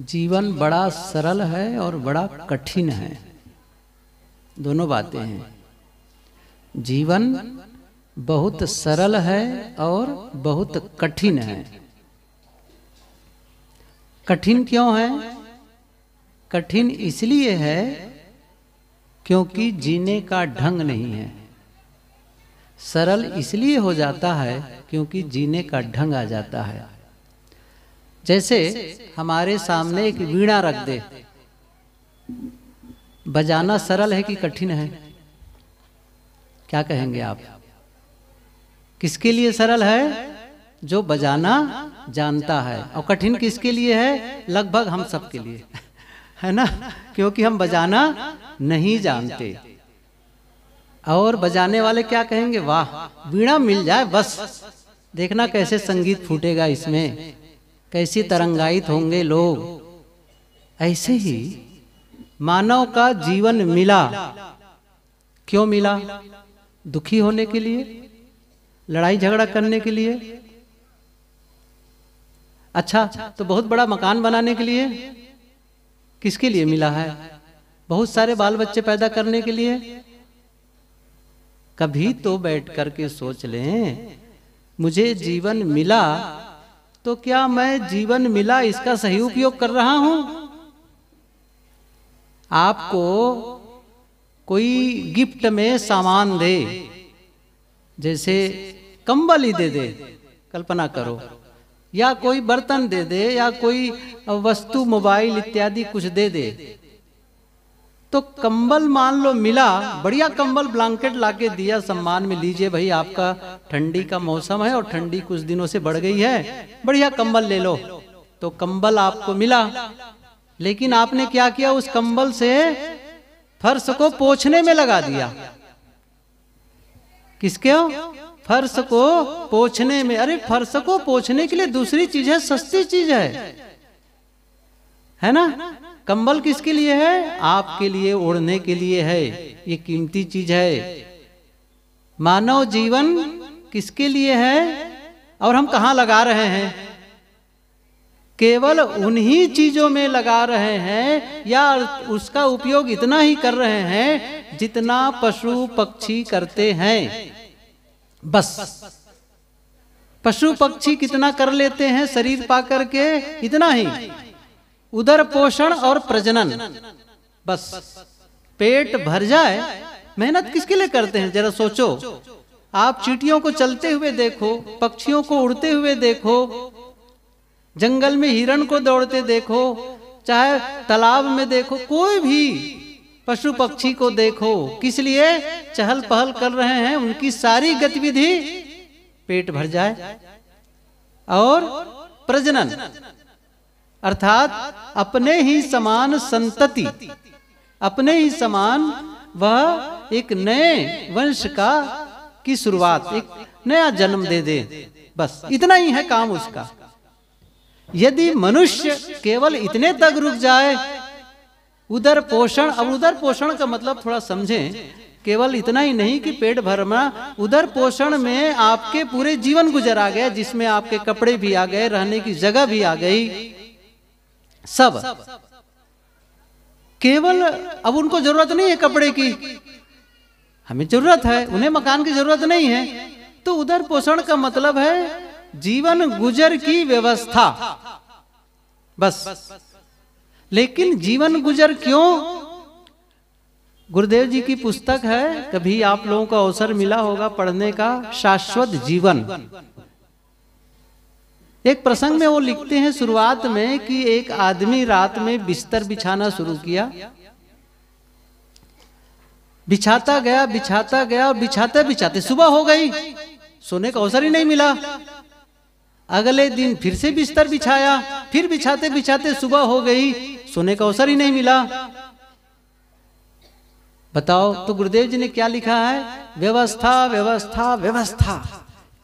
जीवन बड़ा सरल है और बड़ा कठिन है दोनों बातें हैं जीवन बहुत सरल है और बहुत कठिन है कठिन क्यों है कठिन इसलिए है क्योंकि जीने का ढंग नहीं है सरल इसलिए हो जाता है क्योंकि जीने का ढंग आ जाता है जैसे हमारे सामने एक वीणा रख दे बजाना सरल है कि कठिन है क्या कहेंगे आप किसके लिए सरल है जो बजाना जानता है और कठिन किसके लिए है लगभग हम सबके लिए है ना क्योंकि हम बजाना नहीं जानते और बजाने वाले क्या कहेंगे वाह वीणा मिल जाए बस देखना कैसे संगीत फूटेगा इसमें कैसी तरंगायित होंगे लोग ऐसे ही मानव का जीवन मिला क्यों मिला दुखी होने के लिए लड़ाई झगड़ा करने के लिए अच्छा तो बहुत बड़ा मकान बनाने के लिए किसके लिए मिला है बहुत सारे बाल बच्चे पैदा करने के लिए कभी तो बैठ करके सोच लें मुझे जीवन मिला तो क्या मैं जीवन मिला इसका सही उपयोग कर रहा हूं आपको कोई गिफ्ट में सामान दे जैसे कंबल ही दे दे कल्पना करो या कोई बर्तन दे दे या कोई वस्तु मोबाइल इत्यादि कुछ दे दे तो कंबल मान लो मिला बढ़िया कंबल ब्लैंकेट लाके दिया सम्मान में लीजिए भाई आपका ठंडी का मौसम है और ठंडी कुछ दिनों से बढ़ गई है बढ़िया कंबल ले लो तो कंबल आपको मिला लेकिन आपने क्या किया उस कंबल से फर्श को पोछने में लगा दिया किसके हो फर्श को पोछने में अरे फर्श को पोछने के लिए दूसरी चीज है सस्ती चीज है है ना कंबल किसके लिए है आपके लिए ओढ़ने के लिए है ये कीमती चीज है मानव जीवन किसके लिए है और हम कहा लगा रहे हैं केवल उन्हीं चीजों में लगा रहे हैं या उसका उपयोग इतना ही कर रहे हैं जितना पशु पक्षी करते हैं बस पशु पक्षी कितना कर लेते हैं शरीर पा करके इतना ही उधर पोषण और प्रजनन बस पेट भर जाए मेहनत किसके लिए करते हैं जरा सोचो आप चीटियों को चलते हुए देखो पक्षियों को उड़ते हुए देखो जंगल में हिरण को दौड़ते देखो चाहे तालाब में देखो कोई भी पशु पक्षी को देखो किस लिए चहल पहल कर रहे हैं उनकी सारी गतिविधि पेट भर जाए और प्रजनन अर्थात अपने ही समान संतति अपने ही समान वह एक नए वंश का की शुरुआत एक नया जन्म दे दे बस इतना ही है काम उसका यदि मनुष्य केवल इतने तक रुक जाए उधर पोषण अब उधर पोषण का मतलब थोड़ा समझें केवल इतना ही नहीं कि पेट भरना उधर पोषण में आपके पूरे जीवन गुजर आ गया जिसमें आपके कपड़े भी आ गए रहने की जगह भी आ गई सब केवल अब उनको जरूरत नहीं है कपड़े की हमें जरूरत है उन्हें मकान की जरूरत नहीं है तो उधर पोषण का मतलब है जीवन गुजर की व्यवस्था बस लेकिन जीवन गुजर क्यों गुरुदेव जी की पुस्तक है कभी आप लोगों को अवसर मिला होगा पढ़ने का शाश्वत जीवन एक प्रसंग में वो लिखते हैं शुरुआत में कि एक आदमी रात में बिस्तर बिछाना शुरू किया बिछाता गया बिछाता गया और बिछाते बिछाते सुबह हो गई सोने का अवसर ही नहीं मिला अगले दिन फिर से बिस्तर बिछाया फिर बिछाते बिछाते सुबह हो गई सोने का अवसर ही नहीं मिला बताओ तो गुरुदेव जी ने क्या लिखा है व्यवस्था व्यवस्था व्यवस्था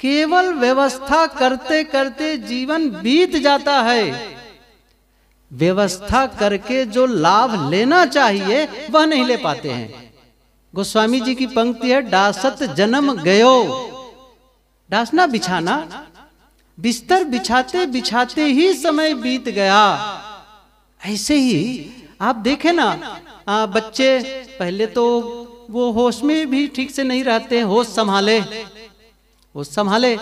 केवल व्यवस्था करते करते जीवन बीत जाता है व्यवस्था करके जो लाभ लेना चाहिए वह नहीं ले पाते हैं गोस्वामी जी की पंक्ति है डासत जन्म गयो डासना बिछाना बिस्तर बिछाते बिछाते ही समय बीत गया ऐसे ही आप देखे ना आ, बच्चे पहले तो वो होश में भी ठीक से नहीं रहते होश संभाले वो संभाले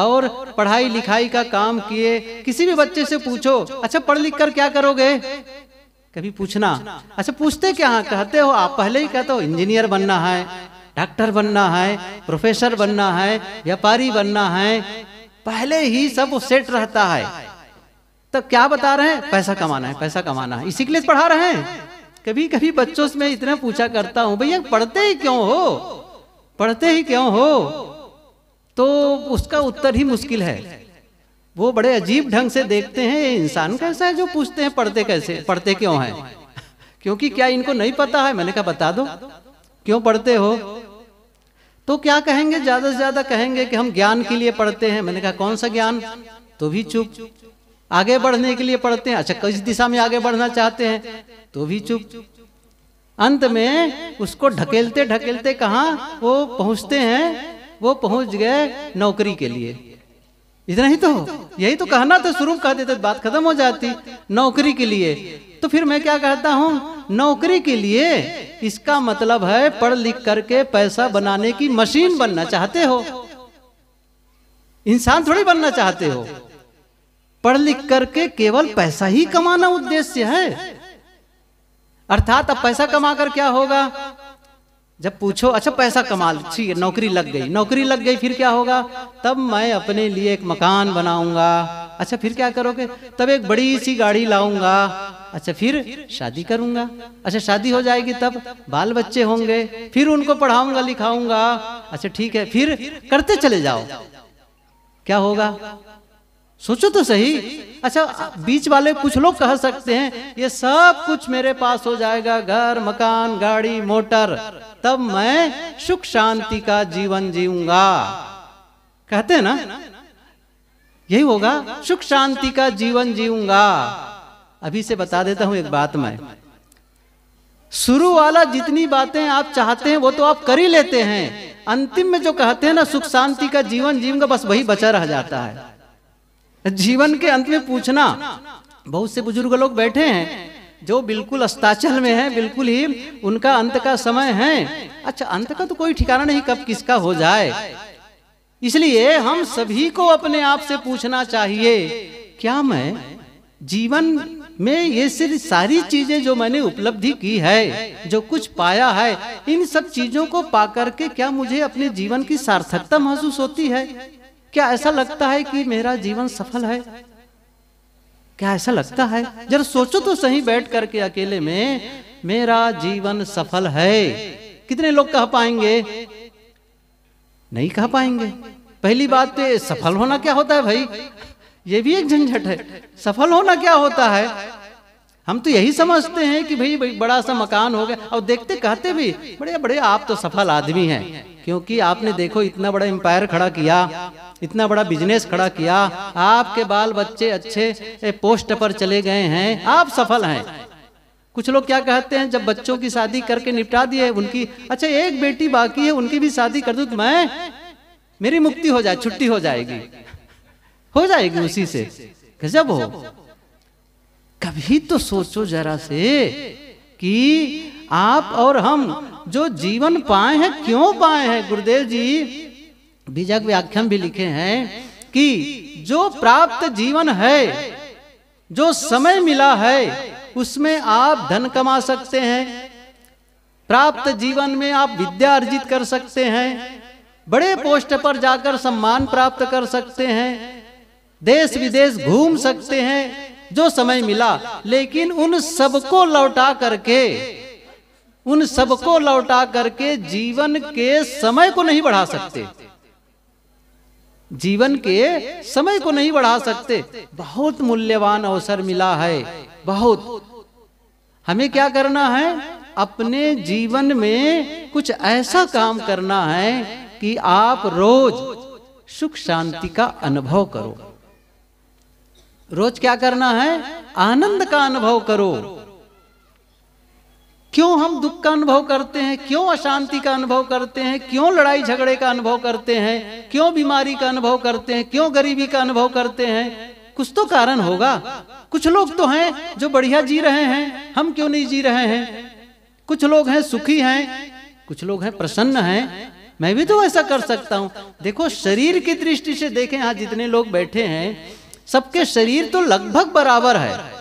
और पढ़ाई लिखाई का काम किए किसी भी बच्चे से पूछो अच्छा पढ़ लिख कर क्या करोगे कभी पूछना अच्छा पूछते क्या हाँ कहते हो आप पहले ही कहते हो इंजीनियर बनना है डॉक्टर बनना है प्रोफेसर बनना है व्यापारी बनना है पहले ही सब सेट रहता है तो क्या बता रहे हैं पैसा कमाना है पैसा कमाना है इसी के लिए पढ़ा रहे हैं कभी कभी बच्चों से मैं इतना पूछा करता हूँ भैया पढ़ते ही क्यों हो पढ़ते ही क्यों हो तो उसका उत्तर ही मुश्किल है वो बड़े अजीब ढंग से देखते हैं इंसान कैसा है जो पूछते हैं पढ़ते कैसे पढ़ते क्यों हैं क्योंकि क्या इनको नहीं पता है मैंने कहा बता दो क्यों पढ़ते हो तो क्या कहेंगे ज्यादा से ज्यादा कहेंगे कि हम ज्ञान के लिए पढ़ते हैं मैंने कहा कौन सा ज्ञान तो भी चुप आगे बढ़ने के लिए पढ़ते हैं अच्छा किस दिशा में आगे बढ़ना चाहते हैं तो भी चुप अंत में उसको ढकेलते ढकेलते कहा वो पहुंचते हैं वो पहुंच गए नौकरी के लिए इतना ही तो यही तो कहना था शुरू कह देते बात खत्म हो जाती नौकरी के लिए तो फिर मैं क्या कहता हूँ नौकरी के लिए इसका मतलब है पढ़ लिख करके पैसा बनाने की मशीन बनना चाहते हो इंसान थोड़ी बनना चाहते हो पढ़ लिख करके केवल पैसा ही कमाना उद्देश्य है अर्थात अब पैसा कमा कर क्या होगा जब पूछो अच्छा पैसा अच्छा, कमा छी नौकरी लग गई नौकरी लग गई फिर क्या होगा तब मैं अपने लिए एक मकान बनाऊंगा अच्छा फिर क्या करोगे तब एक बड़ी सी गाड़ी लाऊंगा अच्छा फिर शादी करूंगा अच्छा शादी हो जाएगी तब बाल बच्चे होंगे फिर उनको पढ़ाऊंगा लिखाऊंगा अच्छा ठीक है फिर करते चले जाओ क्या होगा सोचो तो सही अच्छा बीच वाले कुछ लोग कह सकते हैं ये सब कुछ मेरे पास हो जाएगा घर मकान गाड़ी मोटर तब मैं सुख शांति का जीवन जीऊंगा कहते हैं ना यही होगा सुख शांति का जीवन जीऊंगा अभी से बता देता हूं एक बात मैं शुरू वाला जितनी बातें आप चाहते हैं वो तो आप कर ही लेते हैं अंतिम में जो कहते हैं ना सुख शांति का जीवन जीऊंगा बस वही बचा रह जाता है जीवन के अंत में पूछना बहुत से बुजुर्ग लोग बैठे हैं जो बिल्कुल अस्ताचल में है बिल्कुल ही उनका अंत का समय है अच्छा अंत का तो कोई ठिकाना नहीं कब किसका हो जाए इसलिए हम सभी को अपने आप से पूछना चाहिए क्या मैं जीवन में ये सिर्फ सारी चीजें जो मैंने उपलब्धि की है जो कुछ पाया है इन सब चीजों को पा करके क्या मुझे अपने जीवन की सार्थकता महसूस होती है क्या ऐसा लगता है कि मेरा जीवन सफल है क्या ऐसा लगता है जरा सोचो तो सही बैठ करके अकेले में मेरा जीवन सफल है कितने लोग कह पाएंगे नहीं कह पाएंगे पहली बात तो सफल होना क्या होता है भाई ये भी एक झंझट है सफल होना क्या होता है हम तो यही समझते हैं कि भाई बड़ा सा मकान हो गया और देखते कहते भी बड़े बड़े आप तो सफल आदमी हैं क्योंकि आपने देखो इतना बड़ा एम्पायर खड़ा किया इतना बड़ा बिजनेस खड़ा किया आपके बाल बच्चे अच्छे पोस्ट पर चले गए हैं आप सफल हैं कुछ लोग क्या कहते हैं जब बच्चों की शादी करके निपटा दिए उनकी अच्छा एक बेटी बाकी है उनकी भी शादी कर दू तो मैं मेरी मुक्ति हो जाए छुट्टी हो जाएगी हो जाएगी उसी से गजब हो कभी तो सोचो जरा से कि आप और हम जो जीवन पाए हैं क्यों पाए हैं गुरुदेव जी बीजक व्याख्यान भी लिखे हैं कि जो प्राप्त जीवन है जो समय मिला है उसमें आप धन कमा सकते हैं प्राप्त जीवन में आप विद्या अर्जित कर सकते हैं बड़े पोस्ट पर जाकर सम्मान प्राप्त कर सकते हैं देश विदेश घूम सकते हैं जो समय मिला लेकिन उन सबको लौटा करके उन सबको लौटा करके जीवन के समय को नहीं बढ़ा सकते जीवन के समय को नहीं बढ़ा सकते बहुत मूल्यवान अवसर मिला है बहुत हमें क्या करना है अपने जीवन में कुछ ऐसा काम करना है कि आप रोज सुख शांति का अनुभव करो रोज क्या करना है आनंद का अनुभव करो क्यों हम दुख का अनुभव करते हैं क्यों अशांति का अनुभव करते हैं क्यों लड़ाई झगड़े का अनुभव करते हैं क्यों बीमारी का अनुभव करते हैं क्यों गरीबी का अनुभव करते हैं कुछ तो कारण होगा कुछ लोग तो हैं जो बढ़िया जी रहे हैं हम क्यों नहीं जी रहे हैं कुछ लोग हैं सुखी हैं कुछ लोग हैं प्रसन्न हैं मैं भी तो ऐसा कर सकता हूँ देखो शरीर की दृष्टि से देखें यहां जितने लोग बैठे हैं सबके शरीर तो लगभग बराबर है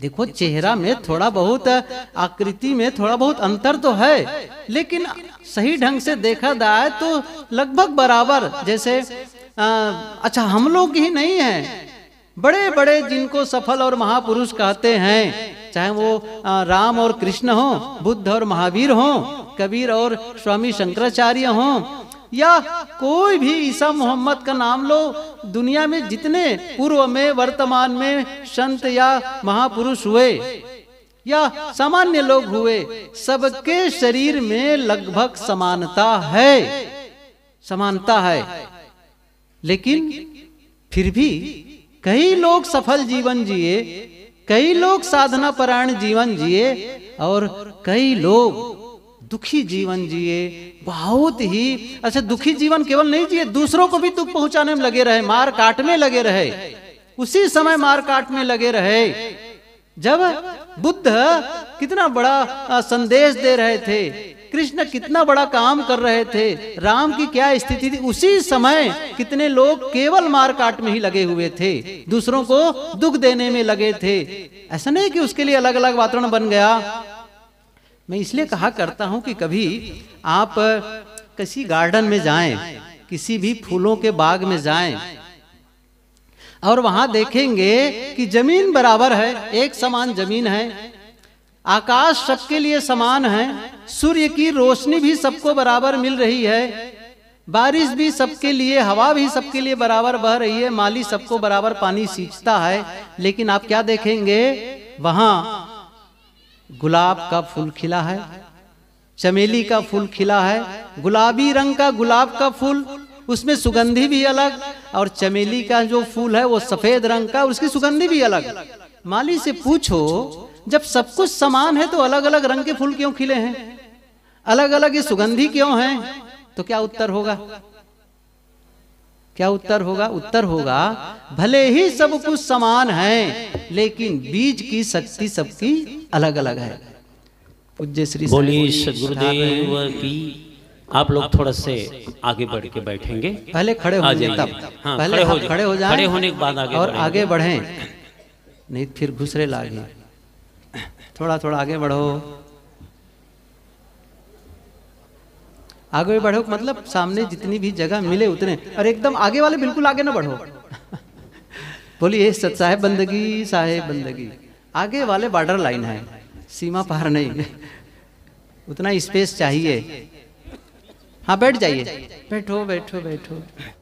देखो चेहरा में थोड़ा बहुत आकृति में थोड़ा बहुत तो अंतर तो है लेकिन सही ढंग से देखा जाए तो, तो लगभग बराबर जैसे आ, अच्छा, अच्छा हम लोग ही नहीं है बड़े बड़े जिनको सफल और महापुरुष कहते हैं चाहे वो राम और कृष्ण हो बुद्ध और महावीर हो कबीर और स्वामी शंकराचार्य हों या कोई भी ईसा मोहम्मद का नाम लो दुनिया में जितने पूर्व में वर्तमान में संत या महापुरुष हुए या सामान्य लोग हुए सबके शरीर में लगभग समानता है समानता है लेकिन फिर भी कई लोग सफल जीवन जिए कई लोग साधना परायण जीवन जिए और कई लोग दुखी जीवन जिए बहुत ही अच्छा दुखी जीवन केवल नहीं जिए दूसरों को भी दुख पहुंचाने में लगे रहे मार काट में लगे रहे उसी समय मार काट में लगे रहे जब बुद्ध कितना बड़ा संदेश दे रहे थे कृष्ण कितना बड़ा काम कर रहे थे राम की क्या स्थिति थी उसी समय कितने लोग केवल मार काट में ही लगे हुए थे दूसरों को दुख देने में लगे थे ऐसा नहीं कि उसके लिए अलग अलग वातावरण बन गया मैं इसलिए कहा करता हूं कि कभी आप किसी गार्डन में जाएं किसी भी फूलों के बाग में जाएं और वहां देखेंगे कि जमीन बराबर है एक समान जमीन है आकाश सबके लिए समान है सूर्य की रोशनी भी सबको बराबर मिल रही है बारिश भी सबके लिए हवा भी सबके लिए बराबर बह रही है माली सबको बराबर पानी सींचता है लेकिन आप क्या देखेंगे वहां गुलाब का फूल खिला है चमेली का फूल खिला है गुलाबी रंग का गुलाब का फूल उसमें सुगंधी भी अलग और चमेली का जो फूल है वो सफेद रंग का उसकी सुगंधी भी अलग माली से पूछो जब सब कुछ समान है तो अलग अलग रंग के फूल क्यों खिले हैं अलग अलग ये सुगंधी क्यों है तो क्या उत्तर होगा क्या उत्तर होगा उत्तर होगा भले ही सब कुछ समान है लेकिन बीज की शक्ति सबकी अलग अलग है पूज्य श्री बोली गुरुदेव की आप लोग थोड़ा से आगे बढ़ के बैठेंगे पहले खड़े हो जाए तब हाँ, पहले खड़े हो खड़े हो जाए खड़े होने के बाद आगे और आगे बढ़ें नहीं फिर घुसरे लागे थोड़ा थोड़ा आगे बढ़ो आगे बढ़ो मतलब सामने जितनी भी जगह मिले उतने और एकदम आगे वाले बिल्कुल आगे ना बढ़ो बोलिए सच साहेब बंदगी साहेब बंदगी आगे वाले बॉर्डर लाइन है सीमा पार नहीं उतना स्पेस चाहिए हाँ बैठ जाइए बैठो बैठो बैठो